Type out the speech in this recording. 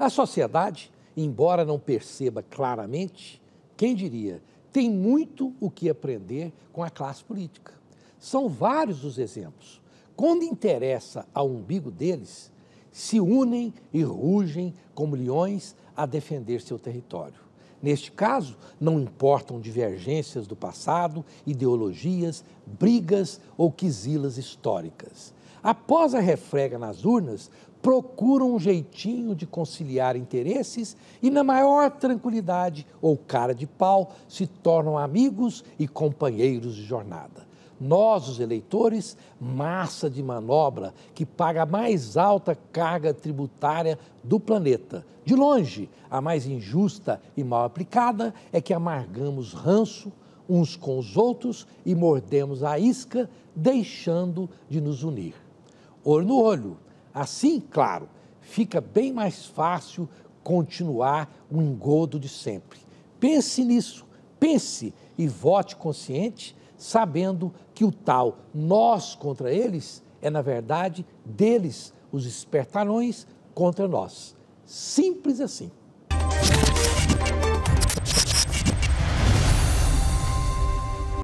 A sociedade, embora não perceba claramente, quem diria, tem muito o que aprender com a classe política. São vários os exemplos. Quando interessa ao umbigo deles, se unem e rugem como leões a defender seu território. Neste caso, não importam divergências do passado, ideologias, brigas ou quisilas históricas após a refrega nas urnas, procuram um jeitinho de conciliar interesses e, na maior tranquilidade ou cara de pau, se tornam amigos e companheiros de jornada. Nós, os eleitores, massa de manobra que paga a mais alta carga tributária do planeta. De longe, a mais injusta e mal aplicada é que amargamos ranço uns com os outros e mordemos a isca, deixando de nos unir olho no olho. Assim, claro, fica bem mais fácil continuar o engodo de sempre. Pense nisso, pense e vote consciente, sabendo que o tal nós contra eles é, na verdade, deles, os espertalhões, contra nós. Simples assim.